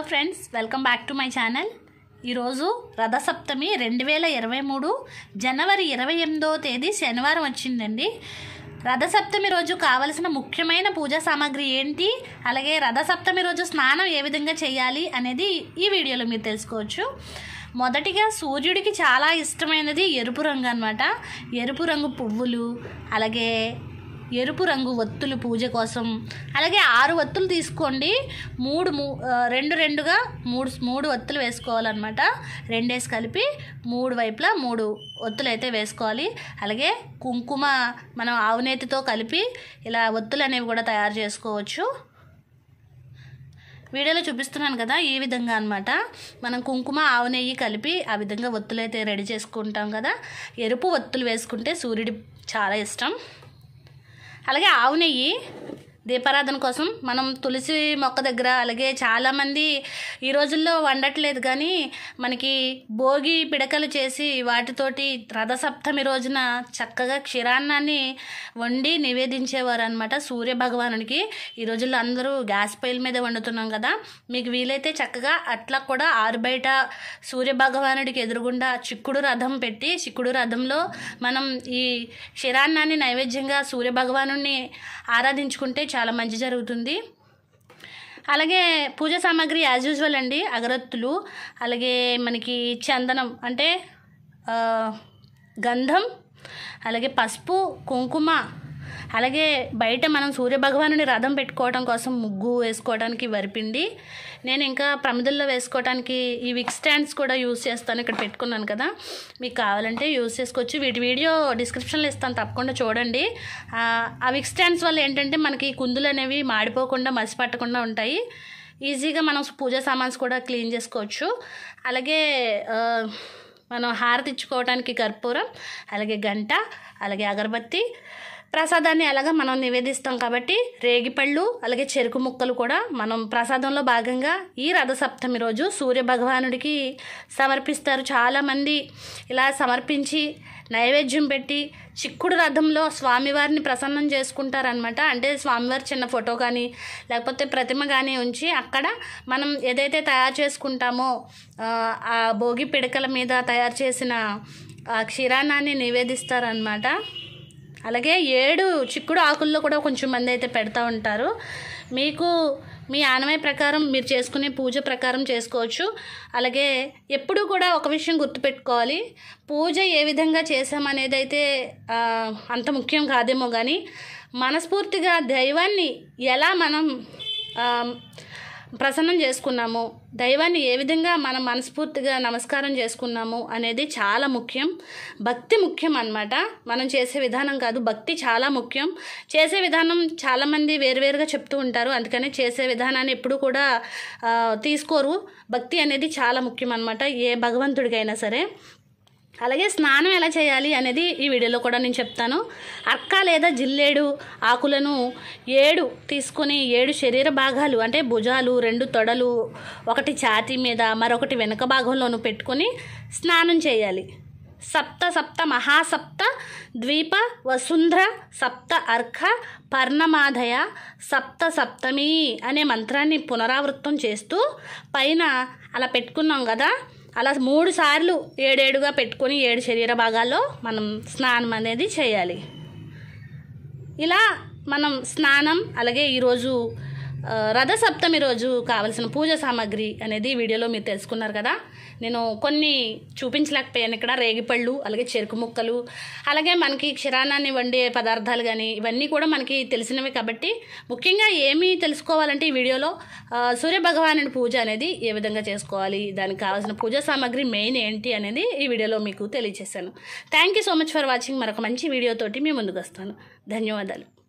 hello friends welcome back to my channel ఈరోజు రథసప్తమి రెండు వేల ఇరవై మూడు జనవరి ఇరవై ఎనిమిదో తేదీ శనివారం వచ్చిందండి రథసప్తమి రోజు కావలసిన ముఖ్యమైన పూజా సామాగ్రి ఏంటి అలాగే రథసప్తమి రోజు స్నానం ఏ విధంగా చేయాలి అనేది ఈ వీడియోలో మీరు తెలుసుకోవచ్చు మొదటిగా సూర్యుడికి చాలా ఇష్టమైనది ఎరుపు రంగు అనమాట ఎరుపు రంగు పువ్వులు అలాగే ఎరుపు రంగు ఒత్తులు పూజ కోసం అలాగే ఆరు ఒత్తులు తీసుకోండి మూడు మూ రెండు రెండుగా మూడు మూడు ఒత్తులు వేసుకోవాలన్నమాట రెండేసి కలిపి మూడు వైపులా మూడు ఒత్తులు అయితే వేసుకోవాలి అలాగే కుంకుమ మనం ఆవునేతితో కలిపి ఇలా ఒత్తులు అనేవి కూడా తయారు చేసుకోవచ్చు వీడియోలో చూపిస్తున్నాను కదా ఈ విధంగా అనమాట మనం కుంకుమ ఆవు నెయ్యి కలిపి ఆ విధంగా ఒత్తులు అయితే రెడీ చేసుకుంటాం కదా ఎరుపు ఒత్తులు వేసుకుంటే సూర్యుడి చాలా ఇష్టం అలాగే ఆవు నెయ్యి దీపారాధన కోసం మనం తులసి మొక్క దగ్గర అలాగే చాలామంది ఈ రోజుల్లో వండట్లేదు కానీ మనకి భోగి పిడకలు చేసి వాటితోటి రథసప్తమి రోజున చక్కగా క్షీరాన్నాన్ని వండి నివేదించేవారు అనమాట సూర్య భగవానుడికి ఈ రోజుల్లో అందరూ గ్యాస్ పైల మీద వండుతున్నాం కదా మీకు వీలైతే చక్కగా అట్లా కూడా ఆరు బయట సూర్య భగవానుడికి ఎదురుగుండా చిక్కుడు రథం పెట్టి చిక్కుడు రథంలో మనం ఈ క్షీరాన్నాన్ని నైవేద్యంగా సూర్య ఆరాధించుకుంటే చాలా మంచి జరుగుతుంది అలాగే పూజ సామాగ్రి యాజ్ యూజువల్ అండి అగరత్తులు అలాగే మనకి చందనం అంటే గంధం అలాగే పసుపు కుంకుమ అలాగే బయట మనం సూర్యభగవాను రథం పెట్టుకోవడం కోసం ముగ్గు వేసుకోవడానికి వరిపిండి నేను ఇంకా ప్రమిదల్లో వేసుకోవడానికి ఈ విక్ స్టాండ్స్ కూడా యూస్ చేస్తాను ఇక్కడ పెట్టుకున్నాను కదా మీకు కావాలంటే యూస్ చేసుకోవచ్చు వీటి వీడియో డిస్క్రిప్షన్లో ఇస్తాను తప్పకుండా చూడండి ఆ విక్ స్టాండ్స్ వల్ల ఏంటంటే మనకి కుందులు అనేవి మాడిపోకుండా మసి పట్టకుండా ఉంటాయి ఈజీగా మనం పూజా సామాన్స్ కూడా క్లీన్ చేసుకోవచ్చు అలాగే మనం హారతి ఇచ్చుకోవడానికి కర్పూరం అలాగే గంట అలాగే అగరబత్తి ప్రసాదాన్ని అలాగా మనం నివేదిస్తాం కాబట్టి రేగిపళ్ళు అలాగే చెరుకు ముక్కలు కూడా మనం ప్రసాదంలో భాగంగా ఈ రథసప్తమి రోజు సూర్య భగవానుడికి సమర్పిస్తారు చాలామంది ఇలా సమర్పించి నైవేద్యం పెట్టి చిక్కుడు రథంలో స్వామివారిని ప్రసన్నం చేసుకుంటారనమాట అంటే స్వామివారి చిన్న ఫోటో కానీ లేకపోతే ప్రతిమ కానీ ఉంచి అక్కడ మనం ఏదైతే తయారు చేసుకుంటామో ఆ భోగి పిడకల మీద తయారు చేసిన ఆ క్షీరాన్నాన్ని నివేదిస్తారనమాట అలాగే ఏడు చిక్కుడు ఆకుల్లో కూడా కొంచెం మంది అయితే పెడతా ఉంటారు మీకు మీ ఆనమయ ప్రకారం మీరు చేసుకునే పూజ ప్రకారం చేసుకోవచ్చు అలాగే ఎప్పుడూ కూడా ఒక విషయం గుర్తుపెట్టుకోవాలి పూజ ఏ విధంగా చేసామనేది అయితే అంత ముఖ్యం కాదేమో కానీ మనస్ఫూర్తిగా దైవాన్ని ఎలా మనం ప్రసన్నం చేసుకున్నాము దైవాన్ని ఏ విధంగా మనం మనస్ఫూర్తిగా నమస్కారం చేసుకున్నాము అనేది చాలా ముఖ్యం భక్తి ముఖ్యం అనమాట మనం చేసే విధానం కాదు భక్తి చాలా ముఖ్యం చేసే విధానం చాలామంది వేరువేరుగా చెప్తూ ఉంటారు అందుకనే చేసే విధానాన్ని ఎప్పుడు కూడా తీసుకోరు భక్తి అనేది చాలా ముఖ్యం అనమాట ఏ భగవంతుడికైనా సరే అలాగే స్నానం ఎలా చేయాలి అనేది ఈ వీడియోలో కూడా నేను చెప్తాను అర్క లేదా జిల్లేడు ఆకులను ఏడు తీసుకొని ఏడు శరీర భాగాలు అంటే భుజాలు రెండు తొడలు ఒకటి ఛాతి మీద మరొకటి వెనుక భాగంలోనూ పెట్టుకొని స్నానం చేయాలి సప్త సప్త మహాసప్త ద్వీప వసుంధ్ర సప్త అర్క పర్ణమాధయ సప్త సప్తమి అనే మంత్రాన్ని పునరావృతం చేస్తూ పైన అలా పెట్టుకున్నాం కదా అలా మూడు సార్లు ఏడేడుగా పెట్టుకొని ఏడు శరీర భాగాల్లో మనం స్నానం అనేది చేయాలి ఇలా మనం స్నానం అలాగే ఈరోజు రథసప్తమి రోజు కావలసిన పూజ సామాగ్రి అనేది వీడియోలో మీరు తెలుసుకున్నారు కదా నేను కొన్ని చూపించలేకపోయాను ఇక్కడ రేగిపళ్ళు అలాగే చెరుకు ముక్కలు అలాగే మనకి క్షీరాణాన్ని వండే పదార్థాలు కానీ ఇవన్నీ కూడా మనకి తెలిసినవి కాబట్టి ముఖ్యంగా ఏమి తెలుసుకోవాలంటే ఈ వీడియోలో సూర్యభగవానుడి పూజ అనేది ఏ విధంగా చేసుకోవాలి దానికి కావాల్సిన పూజా సామాగ్రి మెయిన్ ఏంటి అనేది ఈ వీడియోలో మీకు తెలియజేశాను thank you so much for watching మరొక మంచి వీడియోతోటి మీ ముందుకు వస్తాను ధన్యవాదాలు